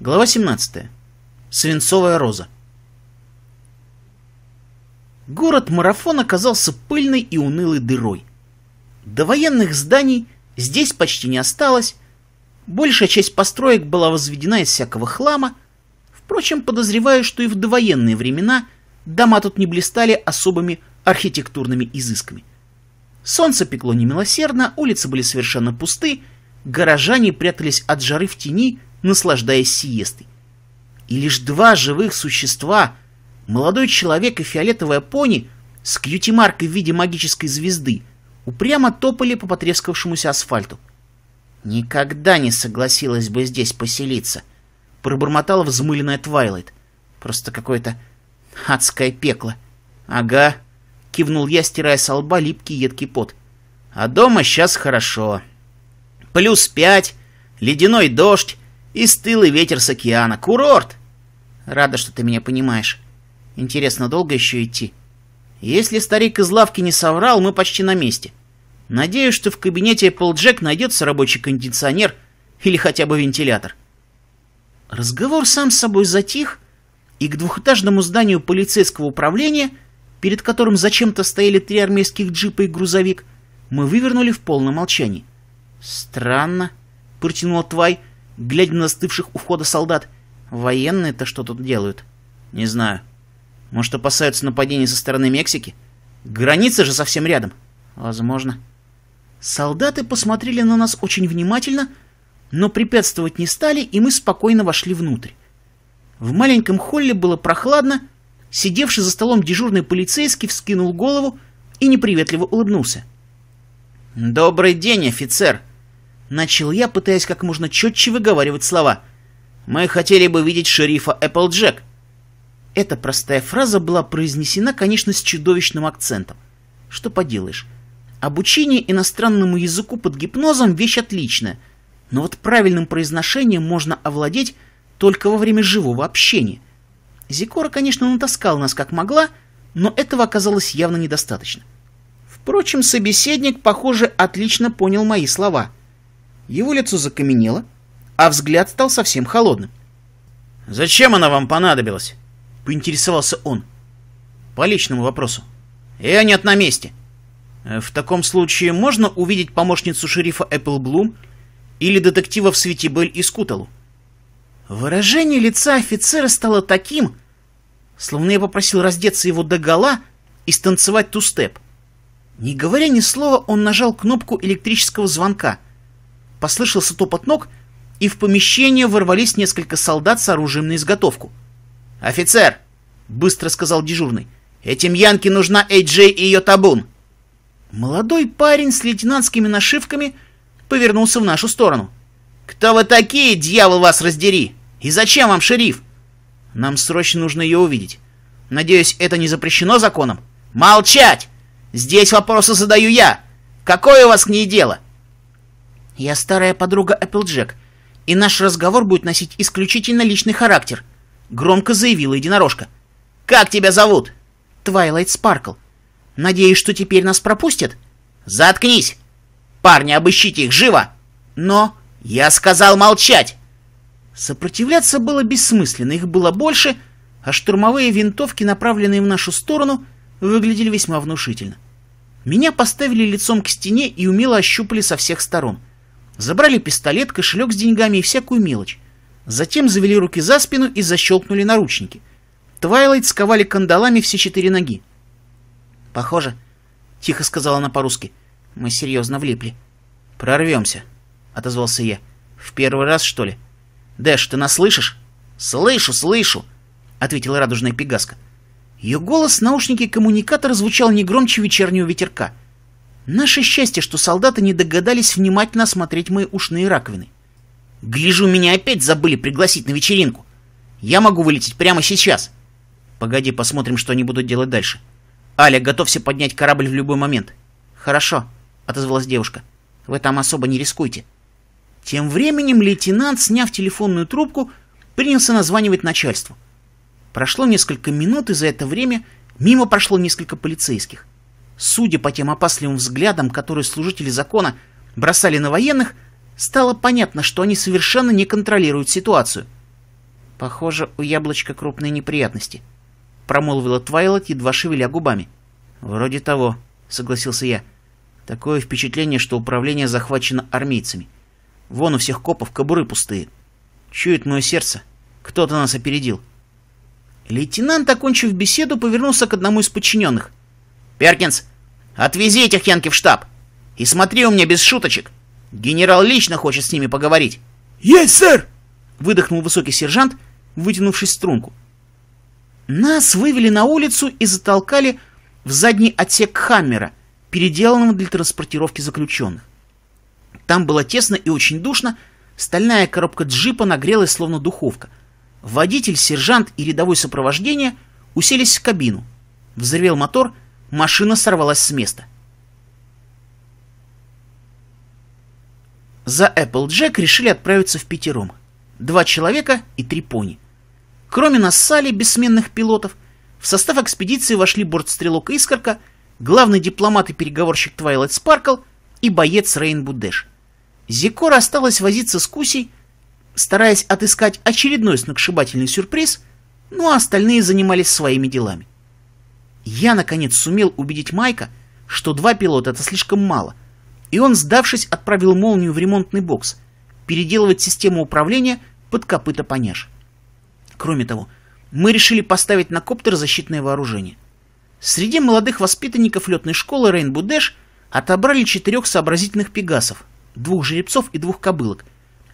Глава 17. Свинцовая роза. Город-марафон оказался пыльной и унылой дырой. До военных зданий здесь почти не осталось, большая часть построек была возведена из всякого хлама, впрочем, подозреваю, что и в довоенные времена дома тут не блистали особыми архитектурными изысками. Солнце пекло немилосердно, улицы были совершенно пусты, горожане прятались от жары в тени – наслаждаясь сиестой. И лишь два живых существа, молодой человек и фиолетовая пони, с кьюти-маркой в виде магической звезды, упрямо топали по потрескавшемуся асфальту. «Никогда не согласилась бы здесь поселиться», — пробормотала взмыленная Твайлайт. «Просто какое-то адское пекло». «Ага», — кивнул я, стирая со лба липкий едкий пот. «А дома сейчас хорошо. Плюс пять, ледяной дождь, и стылый ветер с океана. Курорт! Рада, что ты меня понимаешь. Интересно, долго еще идти? Если старик из лавки не соврал, мы почти на месте. Надеюсь, что в кабинете Джек найдется рабочий кондиционер или хотя бы вентилятор. Разговор сам с собой затих, и к двухэтажному зданию полицейского управления, перед которым зачем-то стояли три армейских джипа и грузовик, мы вывернули в полном молчании. «Странно», — протянул Твай, глядя на застывших у входа солдат. «Военные-то что тут делают?» «Не знаю. Может, опасаются нападения со стороны Мексики? Граница же совсем рядом». «Возможно». Солдаты посмотрели на нас очень внимательно, но препятствовать не стали, и мы спокойно вошли внутрь. В маленьком холле было прохладно, сидевший за столом дежурный полицейский вскинул голову и неприветливо улыбнулся. «Добрый день, офицер!» Начал я, пытаясь как можно четче выговаривать слова. «Мы хотели бы видеть шерифа Эпплджек». Эта простая фраза была произнесена, конечно, с чудовищным акцентом. Что поделаешь. Обучение иностранному языку под гипнозом – вещь отличная. Но вот правильным произношением можно овладеть только во время живого общения. Зикора, конечно, натаскала нас как могла, но этого оказалось явно недостаточно. Впрочем, собеседник, похоже, отлично понял мои слова – его лицо закаменело, а взгляд стал совсем холодным. «Зачем она вам понадобилась?» — поинтересовался он. «По личному вопросу». «Я нет на месте». Э, «В таком случае можно увидеть помощницу шерифа Эпплблум или детективов Светибель и Скуталу?» Выражение лица офицера стало таким, словно я попросил раздеться его до гола и станцевать ту-степ. Не говоря ни слова, он нажал кнопку электрического звонка — Послышался топот ног, и в помещение ворвались несколько солдат с оружием на изготовку. «Офицер!» — быстро сказал дежурный. «Этим Янке нужна Эйджей и ее табун!» Молодой парень с лейтенантскими нашивками повернулся в нашу сторону. «Кто вы такие, дьявол вас раздери? И зачем вам шериф?» «Нам срочно нужно ее увидеть. Надеюсь, это не запрещено законом?» «Молчать! Здесь вопросы задаю я! Какое у вас к ней дело?» Я старая подруга Эпплджек, и наш разговор будет носить исключительно личный характер», — громко заявила единорожка. «Как тебя зовут?» «Твайлайт Спаркл. Надеюсь, что теперь нас пропустят?» «Заткнись! Парни, обыщите их живо!» «Но...» «Я сказал молчать!» Сопротивляться было бессмысленно, их было больше, а штурмовые винтовки, направленные в нашу сторону, выглядели весьма внушительно. Меня поставили лицом к стене и умело ощупали со всех сторон — Забрали пистолет, кошелек с деньгами и всякую мелочь. Затем завели руки за спину и защелкнули наручники. Твайлайт сковали кандалами все четыре ноги. «Похоже», — тихо сказала она по-русски, — «мы серьезно влипли». «Прорвемся», — отозвался я. «В первый раз, что ли?» «Дэш, ты нас слышишь?» «Слышу, слышу», — ответила радужная пегаска. Ее голос в наушнике коммуникатора звучал не громче вечернего ветерка — Наше счастье, что солдаты не догадались внимательно осмотреть мои ушные раковины. Гляжу, меня опять забыли пригласить на вечеринку. Я могу вылететь прямо сейчас. Погоди, посмотрим, что они будут делать дальше. Аля, готовься поднять корабль в любой момент. Хорошо, отозвалась девушка. Вы там особо не рискуйте. Тем временем лейтенант, сняв телефонную трубку, принялся названивать начальству. Прошло несколько минут, и за это время мимо прошло несколько полицейских. Судя по тем опасливым взглядам, которые служители закона бросали на военных, стало понятно, что они совершенно не контролируют ситуацию. «Похоже, у яблочка крупные неприятности», — промолвила Твайлот, едва шевеля губами. «Вроде того», — согласился я. «Такое впечатление, что управление захвачено армейцами. Вон у всех копов кобуры пустые. Чует мое сердце. Кто-то нас опередил». Лейтенант, окончив беседу, повернулся к одному из подчиненных. «Перкинс, отвези этих янки в штаб! И смотри у меня без шуточек! Генерал лично хочет с ними поговорить!» «Есть, сэр!» — выдохнул высокий сержант, вытянувшись в струнку. Нас вывели на улицу и затолкали в задний отсек Хаммера, переделанного для транспортировки заключенных. Там было тесно и очень душно, стальная коробка джипа нагрелась словно духовка. Водитель, сержант и рядовой сопровождение уселись в кабину. Взревел мотор — машина сорвалась с места. За Джек решили отправиться в пятером. Два человека и три пони. Кроме нас Сали, бессменных пилотов, в состав экспедиции вошли бортстрелок Искорка, главный дипломат и переговорщик Твайлайт Спаркл и боец Рейнбу Дэш. Зикора осталось возиться с Кусей, стараясь отыскать очередной сногсшибательный сюрприз, ну а остальные занимались своими делами. Я, наконец, сумел убедить Майка, что два пилота — это слишком мало, и он, сдавшись, отправил молнию в ремонтный бокс, переделывать систему управления под копыта поняш. Кроме того, мы решили поставить на коптер защитное вооружение. Среди молодых воспитанников летной школы Рейнбу Дэш отобрали четырех сообразительных пегасов, двух жеребцов и двух кобылок,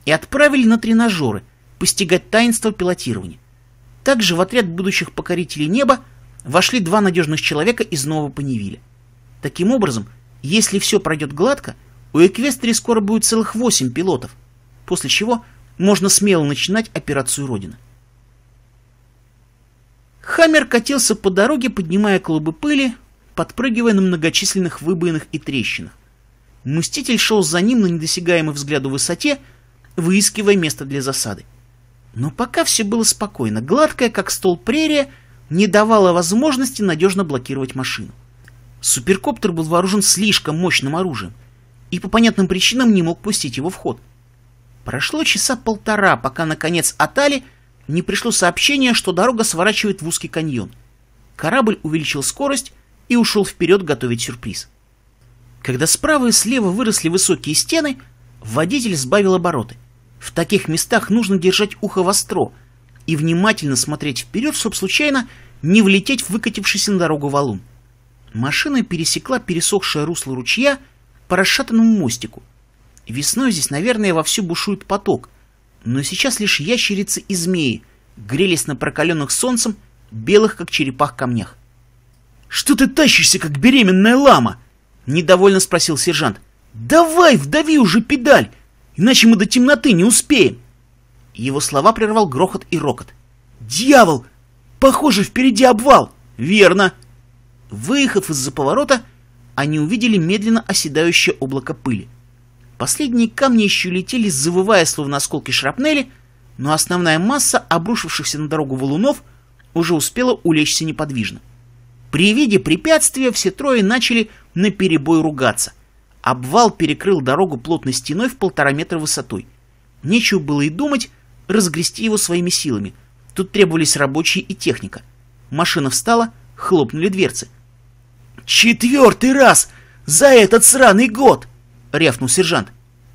и отправили на тренажеры постигать таинство пилотирования. Также в отряд будущих покорителей неба — вошли два надежных человека из Нового Паневиля. Таким образом, если все пройдет гладко, у Эквестрии скоро будет целых восемь пилотов, после чего можно смело начинать операцию Родины. Хаммер катился по дороге, поднимая клубы пыли, подпрыгивая на многочисленных выбоинах и трещинах. Мститель шел за ним на недосягаемой взгляду высоте, выискивая место для засады. Но пока все было спокойно, гладкое, как стол прерия, не давало возможности надежно блокировать машину. Суперкоптер был вооружен слишком мощным оружием и по понятным причинам не мог пустить его в ход. Прошло часа полтора, пока наконец Атали не пришло сообщение, что дорога сворачивает в узкий каньон. Корабль увеличил скорость и ушел вперед готовить сюрприз. Когда справа и слева выросли высокие стены, водитель сбавил обороты. В таких местах нужно держать ухо востро – и внимательно смотреть вперед, чтобы случайно не влететь в выкатившийся на дорогу валун. Машина пересекла пересохшее русло ручья по расшатанному мостику. Весной здесь, наверное, вовсю бушует поток, но сейчас лишь ящерицы и змеи грелись на прокаленных солнцем белых, как черепах, камнях. «Что ты тащишься, как беременная лама?» — недовольно спросил сержант. «Давай, вдави уже педаль, иначе мы до темноты не успеем!» Его слова прервал грохот и рокот. «Дьявол! Похоже, впереди обвал!» «Верно!» Выехав из-за поворота, они увидели медленно оседающее облако пыли. Последние камни еще летели, завывая, словно осколки шрапнели, но основная масса обрушившихся на дорогу валунов уже успела улечься неподвижно. При виде препятствия все трое начали наперебой ругаться. Обвал перекрыл дорогу плотной стеной в полтора метра высотой. Нечего было и думать, разгрести его своими силами. Тут требовались рабочие и техника. Машина встала, хлопнули дверцы. «Четвертый раз! За этот сраный год!» — рявкнул сержант.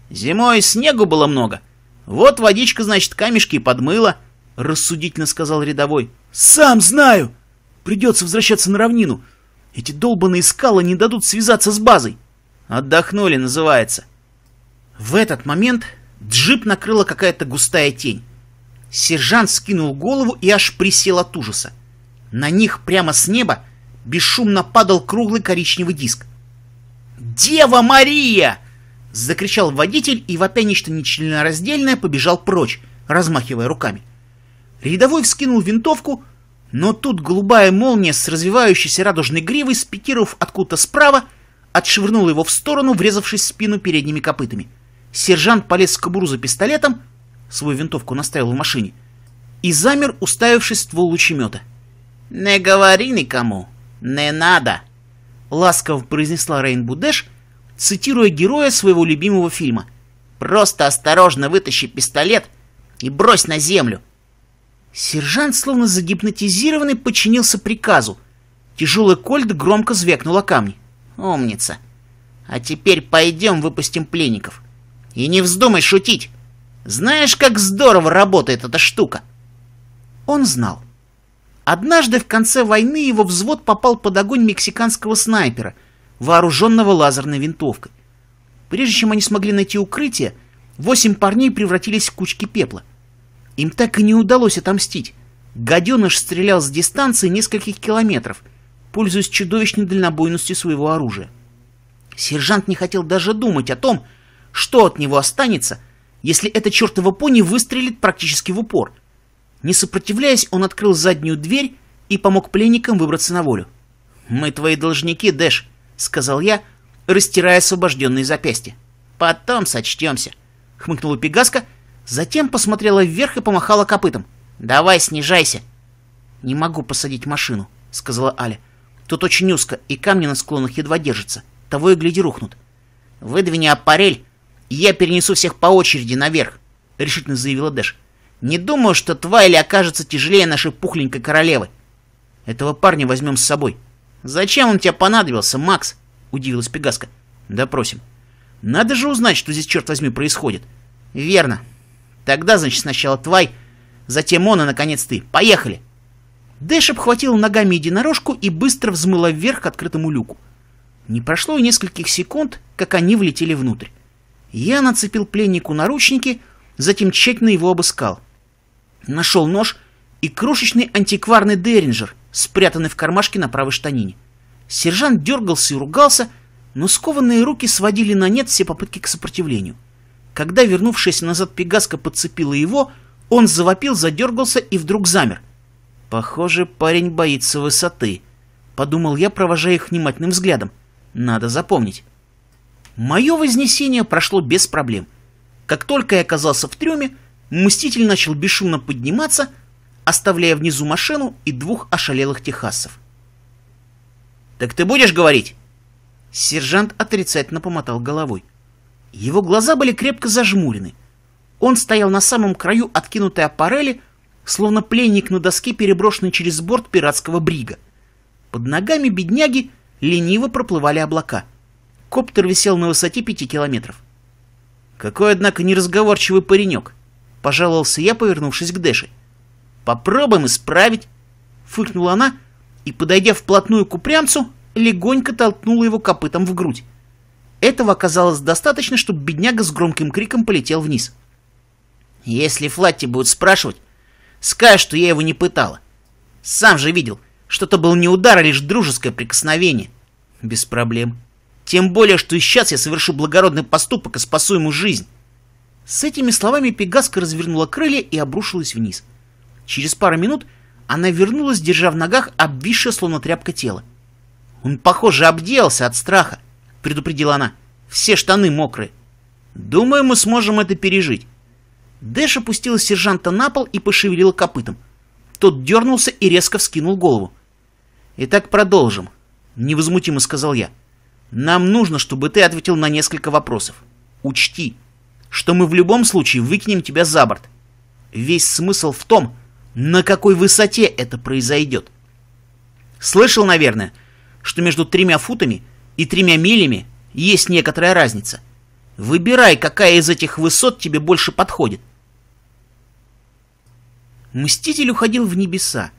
«Зимой снегу было много. Вот водичка, значит, камешки и подмыла», — рассудительно сказал рядовой. «Сам знаю! Придется возвращаться на равнину. Эти долбанные скалы не дадут связаться с базой». «Отдохнули, называется». В этот момент Джип накрыла какая-то густая тень. Сержант скинул голову и аж присел от ужаса. На них прямо с неба бесшумно падал круглый коричневый диск. «Дева Мария!» — закричал водитель и, вопя нечто нечленораздельное, побежал прочь, размахивая руками. Рядовой вскинул винтовку, но тут голубая молния с развивающейся радужной гривой, спикировав откуда-то справа, отшвырнула его в сторону, врезавшись в спину передними копытами. — Сержант полез в кобуру за пистолетом, свою винтовку наставил в машине, и замер, уставившись в ствол лучемета. «Не говори никому, не надо!» Ласково произнесла Рейнбу Дэш, цитируя героя своего любимого фильма. «Просто осторожно вытащи пистолет и брось на землю!» Сержант, словно загипнотизированный, подчинился приказу. Тяжелый кольт громко звякнула камни. «Умница! А теперь пойдем выпустим пленников!» И не вздумай шутить. Знаешь, как здорово работает эта штука. Он знал. Однажды в конце войны его взвод попал под огонь мексиканского снайпера, вооруженного лазерной винтовкой. Прежде чем они смогли найти укрытие, восемь парней превратились в кучки пепла. Им так и не удалось отомстить. Гаденыш стрелял с дистанции нескольких километров, пользуясь чудовищной дальнобойностью своего оружия. Сержант не хотел даже думать о том, что от него останется, если эта чертова пони выстрелит практически в упор? Не сопротивляясь, он открыл заднюю дверь и помог пленникам выбраться на волю. «Мы твои должники, Дэш», — сказал я, растирая освобожденные запястья. «Потом сочтемся», — хмыкнула Пегаска, затем посмотрела вверх и помахала копытом. «Давай, снижайся». «Не могу посадить машину», — сказала Аля. «Тут очень узко, и камни на склонах едва держатся. Того и гляди рухнут». «Выдвини аппарель я перенесу всех по очереди наверх», — решительно заявила Дэш. «Не думаю, что Твайли окажется тяжелее нашей пухленькой королевы. Этого парня возьмем с собой». «Зачем он тебе понадобился, Макс?» — удивилась Пегаска. «Допросим». «Надо же узнать, что здесь, черт возьми, происходит». «Верно. Тогда, значит, сначала Твай, затем он, и, наконец, ты. Поехали!» Дэш обхватил ногами единорожку и быстро взмыла вверх к открытому люку. Не прошло и нескольких секунд, как они влетели внутрь. Я нацепил пленнику наручники, затем тщательно его обыскал. Нашел нож и крошечный антикварный Деринджер, спрятанный в кармашке на правой штанине. Сержант дергался и ругался, но скованные руки сводили на нет все попытки к сопротивлению. Когда вернувшаяся назад Пегаска подцепила его, он завопил, задергался и вдруг замер. «Похоже, парень боится высоты», — подумал я, провожая их внимательным взглядом. «Надо запомнить». Мое вознесение прошло без проблем. Как только я оказался в трюме, мститель начал бесшумно подниматься, оставляя внизу машину и двух ошалелых техасцев. «Так ты будешь говорить?» Сержант отрицательно помотал головой. Его глаза были крепко зажмурены. Он стоял на самом краю откинутой аппарели, словно пленник на доске, переброшенный через борт пиратского брига. Под ногами бедняги лениво проплывали облака — Коптер висел на высоте пяти километров. «Какой, однако, неразговорчивый паренек!» — пожаловался я, повернувшись к Дэше. «Попробуем исправить!» — фыркнула она и, подойдя вплотную к упрямцу, легонько толкнула его копытом в грудь. Этого оказалось достаточно, чтобы бедняга с громким криком полетел вниз. «Если Флатти будет спрашивать, скажешь, что я его не пытала. Сам же видел, что то был не удар, а лишь дружеское прикосновение». «Без проблем», тем более, что и сейчас я совершу благородный поступок и спасу ему жизнь. С этими словами Пегаска развернула крылья и обрушилась вниз. Через пару минут она вернулась, держа в ногах обвисшее, словно тряпка тело. «Он, похоже, обделался от страха», — предупредила она. «Все штаны мокрые. Думаю, мы сможем это пережить». Дэш опустила сержанта на пол и пошевелила копытом. Тот дернулся и резко вскинул голову. «Итак, продолжим», — невозмутимо сказал я. Нам нужно, чтобы ты ответил на несколько вопросов. Учти, что мы в любом случае выкинем тебя за борт. Весь смысл в том, на какой высоте это произойдет. Слышал, наверное, что между тремя футами и тремя милями есть некоторая разница. Выбирай, какая из этих высот тебе больше подходит. Мститель уходил в небеса,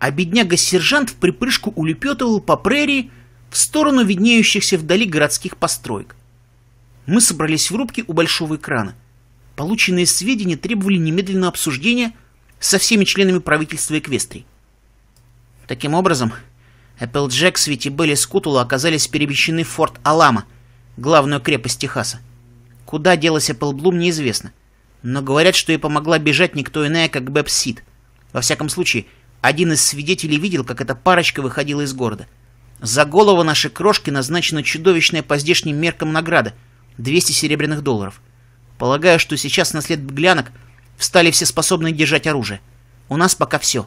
а бедняга-сержант в припрыжку улепетывал по прерии, в сторону виднеющихся вдали городских построек. Мы собрались в рубке у большого экрана. Полученные сведения требовали немедленного обсуждения со всеми членами правительства Эквестрии. Таким образом, Эпплджек, Свити Белли Скутула оказались перемещены в форт Алама, главную крепость Техаса. Куда делась Эпплблум, неизвестно. Но говорят, что ей помогла бежать никто иная, как Бэб Сид. Во всяком случае, один из свидетелей видел, как эта парочка выходила из города — за голову нашей крошки назначена чудовищная по здешним меркам награда — 200 серебряных долларов. Полагаю, что сейчас на след беглянок встали все способные держать оружие. У нас пока все.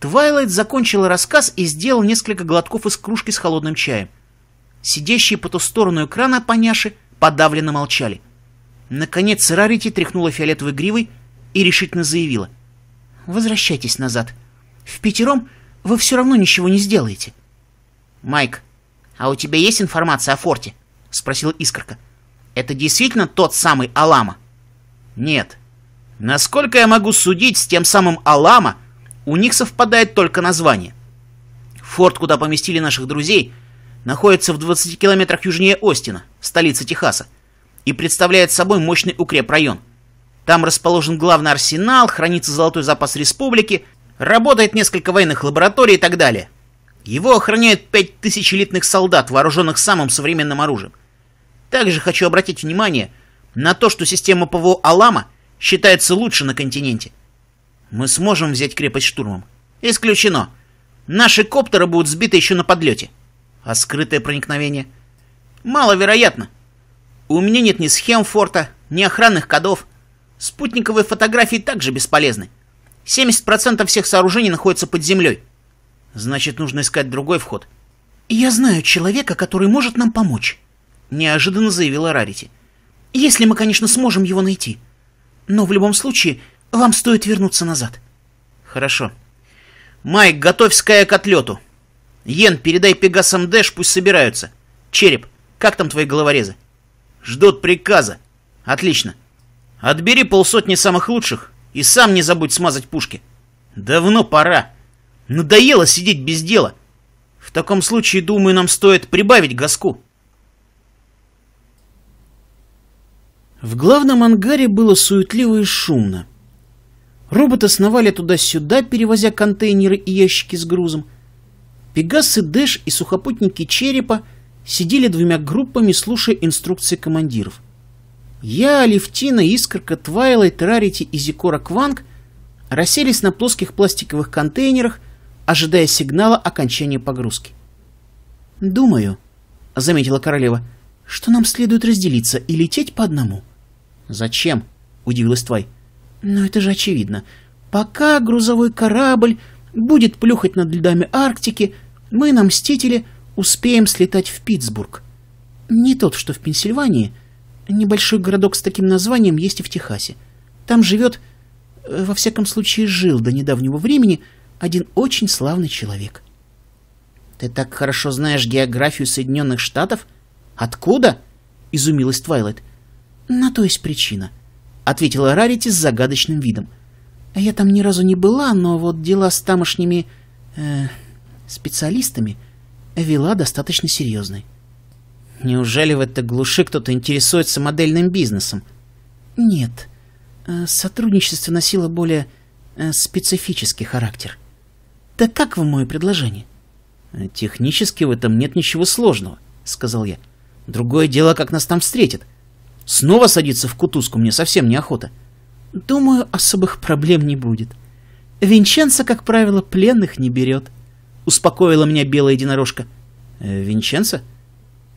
Твайлайт закончила рассказ и сделал несколько глотков из кружки с холодным чаем. Сидящие по ту сторону экрана поняши подавленно молчали. Наконец Рарити тряхнула фиолетовой гривой и решительно заявила. «Возвращайтесь назад. В пятером вы все равно ничего не сделаете». «Майк, а у тебя есть информация о форте?» — спросил Искорка. «Это действительно тот самый Алама?» «Нет. Насколько я могу судить, с тем самым Алама у них совпадает только название. Форт, куда поместили наших друзей, находится в 20 километрах южнее Остина, столицы Техаса, и представляет собой мощный укрепрайон. Там расположен главный арсенал, хранится золотой запас республики, работает несколько военных лабораторий и так далее. Его охраняют пять тысяч элитных солдат, вооруженных самым современным оружием. Также хочу обратить внимание на то, что система ПВО Алама считается лучше на континенте. Мы сможем взять крепость штурмом? Исключено. Наши коптеры будут сбиты еще на подлете. А скрытое проникновение? Маловероятно. У меня нет ни схем форта, ни охранных кодов. Спутниковые фотографии также бесполезны. 70% всех сооружений находятся под землей. Значит, нужно искать другой вход. «Я знаю человека, который может нам помочь», — неожиданно заявила Рарити. «Если мы, конечно, сможем его найти. Но в любом случае, вам стоит вернуться назад». «Хорошо. Майк, готовь Ская к отлету. Йен, передай Пегасам Дэш, пусть собираются. Череп, как там твои головорезы?» «Ждут приказа. Отлично. Отбери полсотни самых лучших и сам не забудь смазать пушки. Давно пора». Надоело сидеть без дела. В таком случае, думаю, нам стоит прибавить газку. В главном ангаре было суетливо и шумно. Роботы сновали туда-сюда, перевозя контейнеры и ящики с грузом. Пегасы, Дэш и сухопутники Черепа сидели двумя группами, слушая инструкции командиров. Я, Алевтина, Искорка, Твайлайт, Рарити и Зикора Кванг расселись на плоских пластиковых контейнерах – ожидая сигнала окончания погрузки. «Думаю», — заметила королева, — «что нам следует разделиться и лететь по одному». «Зачем?» — удивилась Твай. «Но это же очевидно. Пока грузовой корабль будет плюхать над льдами Арктики, мы на Мстителе успеем слетать в Питтсбург. Не тот, что в Пенсильвании. Небольшой городок с таким названием есть и в Техасе. Там живет, э, во всяком случае жил до недавнего времени, — один очень славный человек. «Ты так хорошо знаешь географию Соединенных Штатов? Откуда?» — изумилась Твайлайт. «На то есть причина», — ответила Рарити с загадочным видом. «Я там ни разу не была, но вот дела с тамошними... Э, специалистами вела достаточно серьезной. «Неужели в этой глуши кто-то интересуется модельным бизнесом?» «Нет. Э, сотрудничество носило более э, специфический характер». Так как вам мое предложение? «Э, технически в этом нет ничего сложного, сказал я. Другое дело, как нас там встретят. Снова садиться в кутузку мне совсем неохота. Думаю, особых проблем не будет. Винченца, как правило, пленных не берет. Успокоила меня белая единорожка. «Э, Винченца?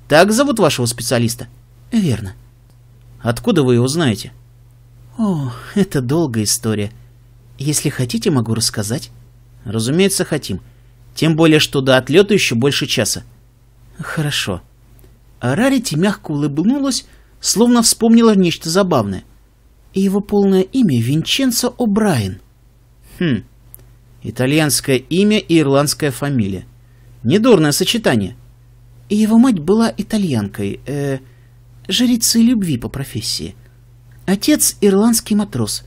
Так зовут вашего специалиста? Верно. Откуда вы его знаете? О, это долгая история. Если хотите, могу рассказать. Разумеется, хотим. Тем более, что до отлета еще больше часа. Хорошо. А Рарити мягко улыбнулась, словно вспомнила нечто забавное. И его полное имя Винченцо О'Брайен. Хм. Итальянское имя и ирландская фамилия. Недурное сочетание. И его мать была итальянкой, э, жрицей любви по профессии. Отец — ирландский матрос,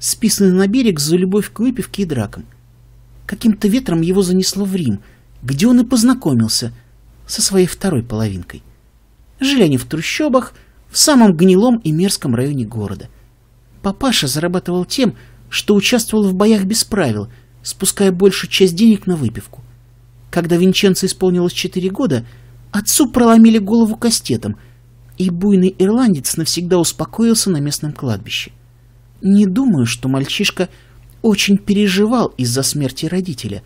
списанный на берег за любовь к выпивке и дракам. Каким-то ветром его занесло в Рим, где он и познакомился со своей второй половинкой. Жили они в трущобах, в самом гнилом и мерзком районе города. Папаша зарабатывал тем, что участвовал в боях без правил, спуская большую часть денег на выпивку. Когда Винченцо исполнилось четыре года, отцу проломили голову кастетом, и буйный ирландец навсегда успокоился на местном кладбище. Не думаю, что мальчишка — очень переживал из-за смерти родителя.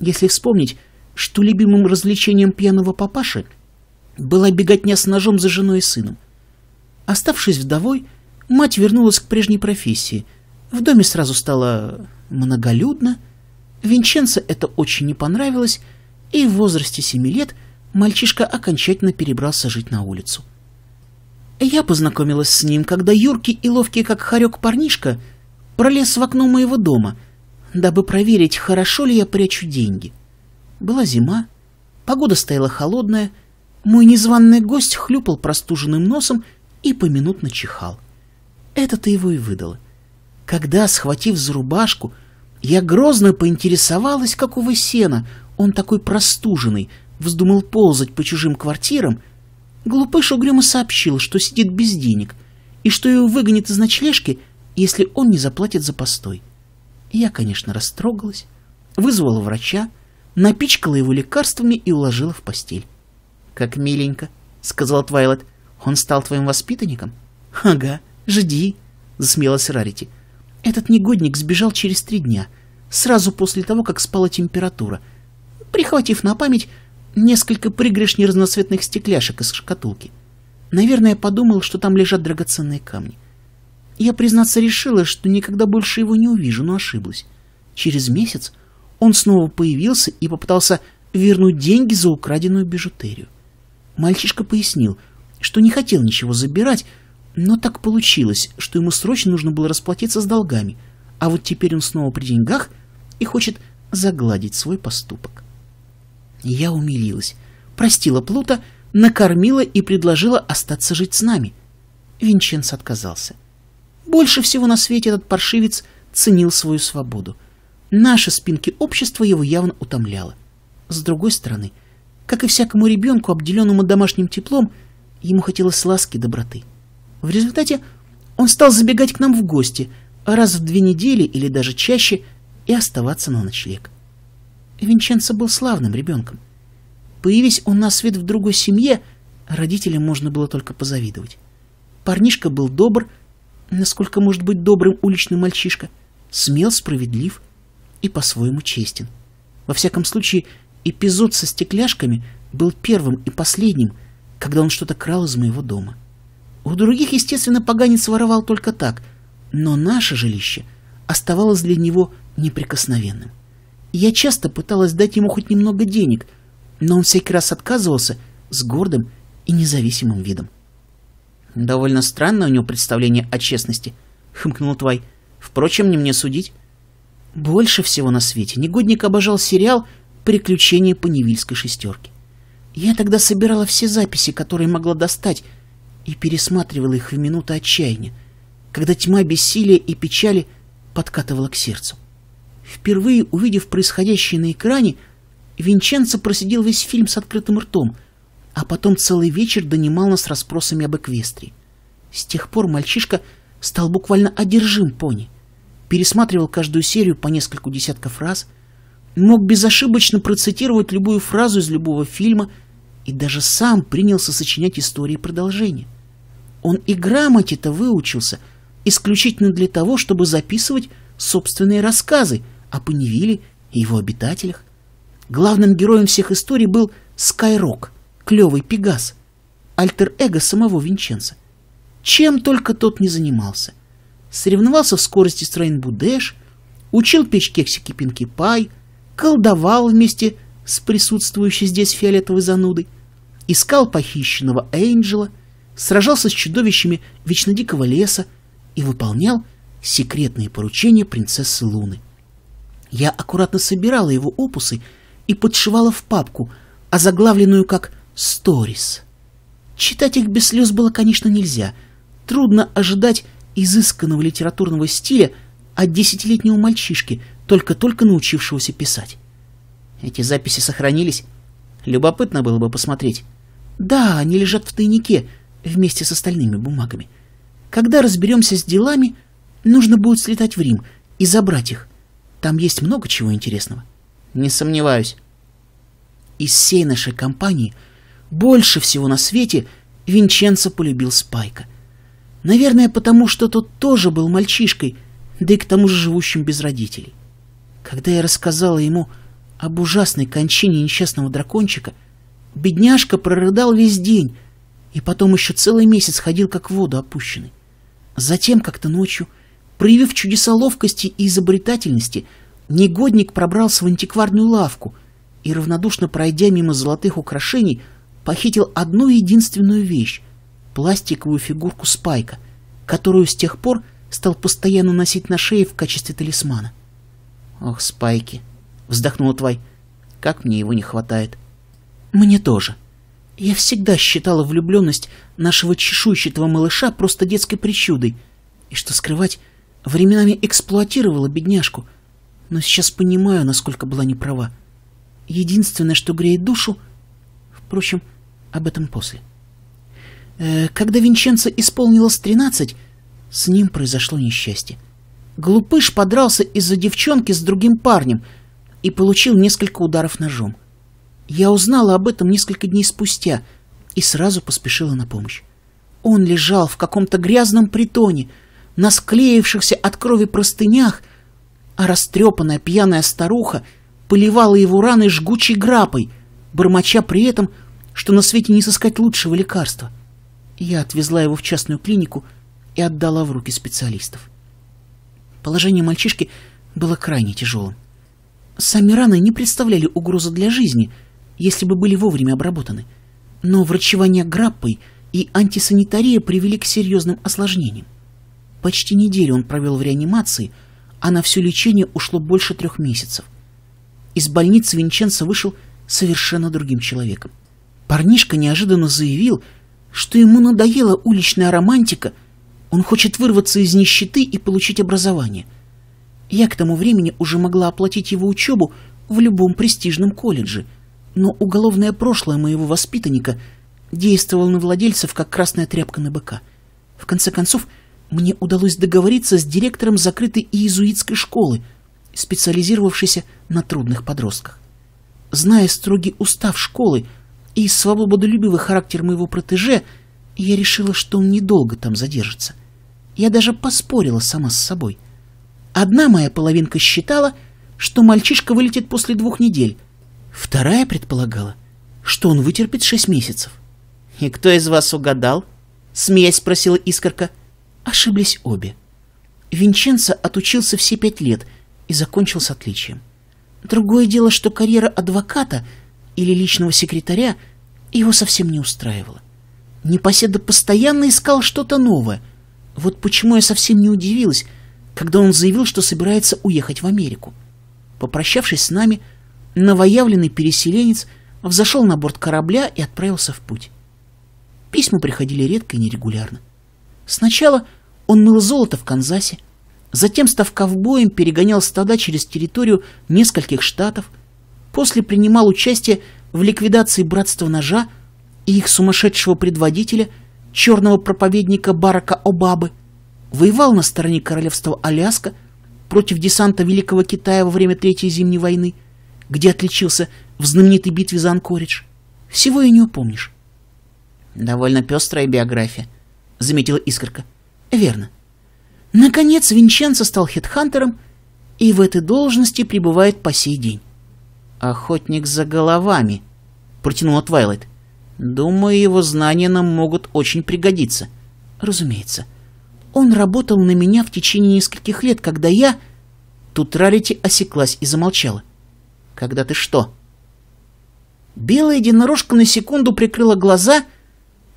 Если вспомнить, что любимым развлечением пьяного папаши была беготня с ножом за женой и сыном. Оставшись вдовой, мать вернулась к прежней профессии. В доме сразу стало многолюдно. Винченце это очень не понравилось, и в возрасте семи лет мальчишка окончательно перебрался жить на улицу. Я познакомилась с ним, когда Юрки и ловкий, как хорек парнишка — пролез в окно моего дома, дабы проверить, хорошо ли я прячу деньги. Была зима, погода стояла холодная, мой незваный гость хлюпал простуженным носом и поминутно чихал. Это-то его и выдало. Когда, схватив за рубашку, я грозно поинтересовалась, какого сена он такой простуженный, вздумал ползать по чужим квартирам, глупыш угрюмо сообщил, что сидит без денег и что его выгонят из ночлежки — если он не заплатит за постой. Я, конечно, растрогалась, вызвала врача, напичкала его лекарствами и уложила в постель. «Как миленько», — сказал Твайлет. «Он стал твоим воспитанником?» «Ага, жди», — засмеялась Рарити. «Этот негодник сбежал через три дня, сразу после того, как спала температура, прихватив на память несколько пригрешней разноцветных стекляшек из шкатулки. Наверное, подумал, что там лежат драгоценные камни. Я, признаться, решила, что никогда больше его не увижу, но ошиблась. Через месяц он снова появился и попытался вернуть деньги за украденную бижутерию. Мальчишка пояснил, что не хотел ничего забирать, но так получилось, что ему срочно нужно было расплатиться с долгами, а вот теперь он снова при деньгах и хочет загладить свой поступок. Я умилилась, простила Плута, накормила и предложила остаться жить с нами. Винченц отказался. Больше всего на свете этот паршивец ценил свою свободу. Наши спинки общества его явно утомляло. С другой стороны, как и всякому ребенку, обделенному домашним теплом, ему хотелось ласки и доброты. В результате он стал забегать к нам в гости раз в две недели или даже чаще и оставаться на ночлег. Винченцо был славным ребенком. Появись он на свет в другой семье, родителям можно было только позавидовать. Парнишка был добр, насколько может быть добрым уличный мальчишка, смел, справедлив и по-своему честен. Во всяком случае, эпизод со стекляшками был первым и последним, когда он что-то крал из моего дома. У других, естественно, поганец воровал только так, но наше жилище оставалось для него неприкосновенным. Я часто пыталась дать ему хоть немного денег, но он всякий раз отказывался с гордым и независимым видом. «Довольно странное у него представление о честности», — хмкнул Твай. «Впрочем, не мне судить». Больше всего на свете негодник обожал сериал «Приключения по Невильской шестерке». Я тогда собирала все записи, которые могла достать, и пересматривала их в минуты отчаяния, когда тьма бессилия и печали подкатывала к сердцу. Впервые увидев происходящее на экране, Винченцо просидел весь фильм с открытым ртом — а потом целый вечер донимал нас расспросами об Эквестрии. С тех пор мальчишка стал буквально одержим пони. Пересматривал каждую серию по нескольку десятков раз, мог безошибочно процитировать любую фразу из любого фильма и даже сам принялся сочинять истории продолжения. Он и грамоте-то выучился исключительно для того, чтобы записывать собственные рассказы о Паневиле и его обитателях. Главным героем всех историй был Скайрок, клевый пегас, альтер-эго самого Винченца. Чем только тот не занимался. Соревновался в скорости с Рейнбу учил печь кексики-пинки пай, колдовал вместе с присутствующей здесь фиолетовой занудой, искал похищенного Эйнджела, сражался с чудовищами вечно дикого леса и выполнял секретные поручения принцессы Луны. Я аккуратно собирала его опусы и подшивала в папку, озаглавленную как сторис. Читать их без слез было, конечно, нельзя. Трудно ожидать изысканного литературного стиля от десятилетнего мальчишки, только-только научившегося писать. Эти записи сохранились. Любопытно было бы посмотреть. Да, они лежат в тайнике вместе с остальными бумагами. Когда разберемся с делами, нужно будет слетать в Рим и забрать их. Там есть много чего интересного. Не сомневаюсь. Из всей нашей компании – больше всего на свете Винченцо полюбил Спайка. Наверное, потому что тот тоже был мальчишкой, да и к тому же живущим без родителей. Когда я рассказала ему об ужасной кончине несчастного дракончика, бедняжка прорыдал весь день, и потом еще целый месяц ходил как в воду опущенный. Затем как-то ночью, проявив чудеса ловкости и изобретательности, негодник пробрался в антикварную лавку и, равнодушно пройдя мимо золотых украшений, похитил одну единственную вещь — пластиковую фигурку Спайка, которую с тех пор стал постоянно носить на шее в качестве талисмана. «Ох, Спайки!» — вздохнула Твай. «Как мне его не хватает!» «Мне тоже. Я всегда считала влюбленность нашего чешуйчатого малыша просто детской причудой, и, что скрывать, временами эксплуатировала бедняжку, но сейчас понимаю, насколько была неправа. Единственное, что греет душу... Впрочем, — об этом после. Э, когда Винченцо исполнилось тринадцать, с ним произошло несчастье. Глупыш подрался из-за девчонки с другим парнем и получил несколько ударов ножом. Я узнала об этом несколько дней спустя и сразу поспешила на помощь. Он лежал в каком-то грязном притоне, на склеившихся от крови простынях, а растрепанная пьяная старуха поливала его раны жгучей грапой, бормоча при этом что на свете не сыскать лучшего лекарства. Я отвезла его в частную клинику и отдала в руки специалистов. Положение мальчишки было крайне тяжелым. Сами раны не представляли угрозы для жизни, если бы были вовремя обработаны. Но врачевание граппой и антисанитария привели к серьезным осложнениям. Почти неделю он провел в реанимации, а на все лечение ушло больше трех месяцев. Из больницы Винченцо вышел совершенно другим человеком. Парнишка неожиданно заявил, что ему надоела уличная романтика, он хочет вырваться из нищеты и получить образование. Я к тому времени уже могла оплатить его учебу в любом престижном колледже, но уголовное прошлое моего воспитанника действовало на владельцев, как красная тряпка на быка. В конце концов, мне удалось договориться с директором закрытой иезуитской школы, специализировавшейся на трудных подростках. Зная строгий устав школы, и свободолюбивый характер моего протеже, я решила, что он недолго там задержится. Я даже поспорила сама с собой. Одна моя половинка считала, что мальчишка вылетит после двух недель. Вторая предполагала, что он вытерпит шесть месяцев. «И кто из вас угадал?» — смеясь спросила Искорка. Ошиблись обе. Винченцо отучился все пять лет и закончил с отличием. Другое дело, что карьера адвоката — или личного секретаря, его совсем не устраивало. Непоседа постоянно искал что-то новое. Вот почему я совсем не удивилась, когда он заявил, что собирается уехать в Америку. Попрощавшись с нами, новоявленный переселенец взошел на борт корабля и отправился в путь. Письма приходили редко и нерегулярно. Сначала он мыл золото в Канзасе, затем, став ковбоем, перегонял стада через территорию нескольких штатов – После принимал участие в ликвидации Братства Ножа и их сумасшедшего предводителя, черного проповедника Барака Обабы. Воевал на стороне королевства Аляска против десанта Великого Китая во время Третьей Зимней войны, где отличился в знаменитой битве за Анкоридж. Всего и не упомнишь. Довольно пестрая биография, заметила Искорка. Верно. Наконец Винченцо стал хедхантером и в этой должности пребывает по сей день. «Охотник за головами», — протянула Твайлайт. «Думаю, его знания нам могут очень пригодиться». «Разумеется. Он работал на меня в течение нескольких лет, когда я...» Тут Рарити осеклась и замолчала. «Когда ты что?» Белая единорожка на секунду прикрыла глаза,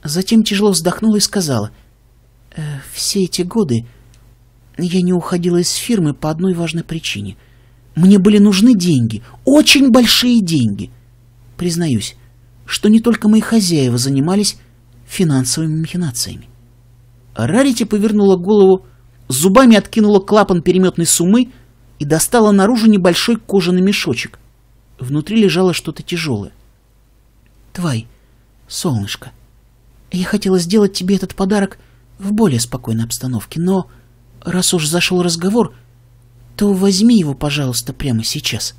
затем тяжело вздохнула и сказала. «Э, «Все эти годы я не уходила из фирмы по одной важной причине — мне были нужны деньги, очень большие деньги. Признаюсь, что не только мои хозяева занимались финансовыми махинациями. Рарити повернула голову, зубами откинула клапан переметной суммы и достала наружу небольшой кожаный мешочек. Внутри лежало что-то тяжелое. Твой, солнышко, я хотела сделать тебе этот подарок в более спокойной обстановке, но раз уж зашел разговор, — то возьми его, пожалуйста, прямо сейчас».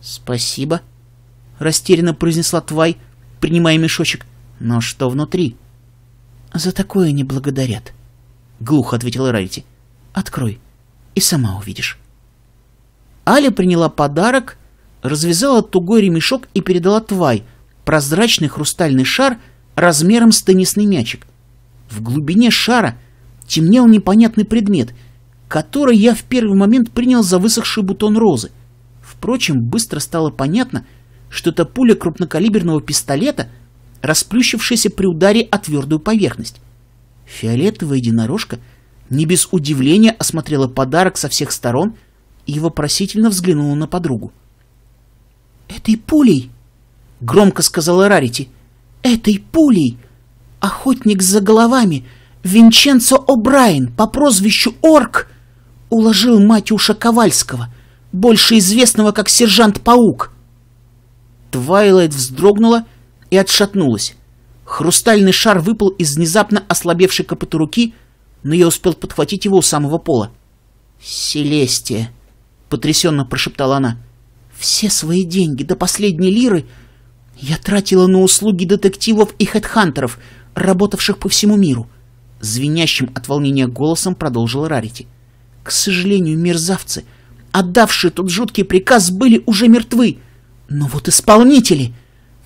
«Спасибо», — растерянно произнесла Твай, принимая мешочек. «Но что внутри?» «За такое не благодарят», — глухо ответила Рарити. «Открой, и сама увидишь». Аля приняла подарок, развязала тугой ремешок и передала Твай прозрачный хрустальный шар размером с теннисный мячик. В глубине шара темнел непонятный предмет — который я в первый момент принял за высохший бутон розы. Впрочем, быстро стало понятно, что это пуля крупнокалиберного пистолета, расплющившаяся при ударе о твердую поверхность. Фиолетовая единорожка не без удивления осмотрела подарок со всех сторон и вопросительно взглянула на подругу. «Этой пулей!» — громко сказала Рарити. «Этой пулей! Охотник за головами! Винченцо О'Брайен по прозвищу Орк!» уложил мать Матюша Ковальского, больше известного как сержант-паук. Твайлайт вздрогнула и отшатнулась. Хрустальный шар выпал из внезапно ослабевшей копыты руки, но я успел подхватить его у самого пола. «Селестия!» — потрясенно прошептала она. «Все свои деньги до последней лиры я тратила на услуги детективов и хедхантеров, работавших по всему миру». Звенящим от волнения голосом продолжила Рарити. К сожалению, мерзавцы, отдавшие тот жуткий приказ, были уже мертвы. Но вот исполнители,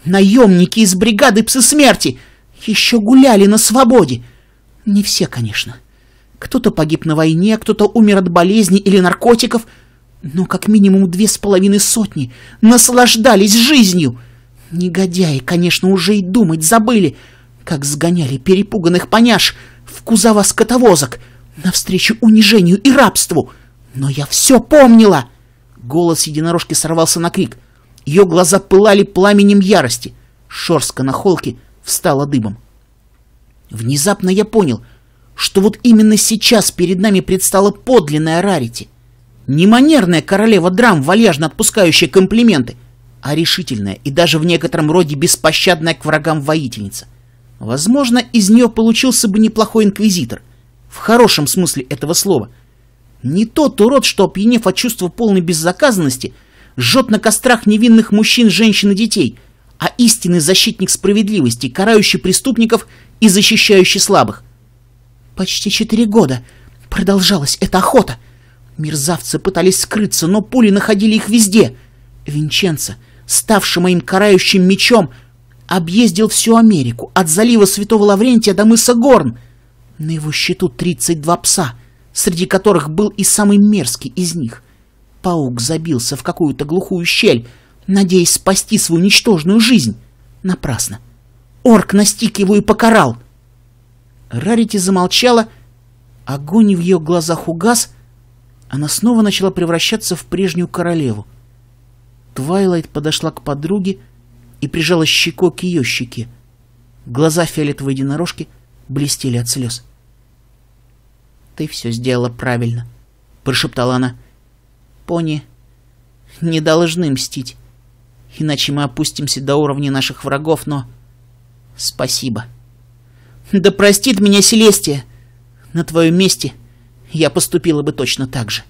наемники из бригады «Псы смерти», еще гуляли на свободе. Не все, конечно. Кто-то погиб на войне, кто-то умер от болезни или наркотиков, но как минимум две с половиной сотни наслаждались жизнью. Негодяи, конечно, уже и думать забыли, как сгоняли перепуганных поняш в кузова скотовозок, навстречу унижению и рабству. Но я все помнила!» Голос единорожки сорвался на крик. Ее глаза пылали пламенем ярости. Шорстка на холке встала дыбом. Внезапно я понял, что вот именно сейчас перед нами предстала подлинная рарити. Не манерная королева драм, вальяжно отпускающая комплименты, а решительная и даже в некотором роде беспощадная к врагам воительница. Возможно, из нее получился бы неплохой инквизитор, в хорошем смысле этого слова. Не тот урод, что, опьянев от чувства полной беззаказанности, жжет на кострах невинных мужчин, женщин и детей, а истинный защитник справедливости, карающий преступников и защищающий слабых. Почти четыре года продолжалась эта охота. Мерзавцы пытались скрыться, но пули находили их везде. Винченцо, ставший моим карающим мечом, объездил всю Америку, от залива Святого Лаврентия до мыса Горн — на его счету 32 пса, среди которых был и самый мерзкий из них. Паук забился в какую-то глухую щель, надеясь спасти свою ничтожную жизнь. Напрасно. Орк настиг его и покарал. Рарити замолчала, огонь в ее глазах угас, она снова начала превращаться в прежнюю королеву. Твайлайт подошла к подруге и прижала щекой к ее щеке. Глаза фиолетовой единорожки блестели от слез. «Ты все сделала правильно», — прошептала она. «Пони не должны мстить, иначе мы опустимся до уровня наших врагов, но... Спасибо». «Да простит меня Селестия! На твоем месте я поступила бы точно так же».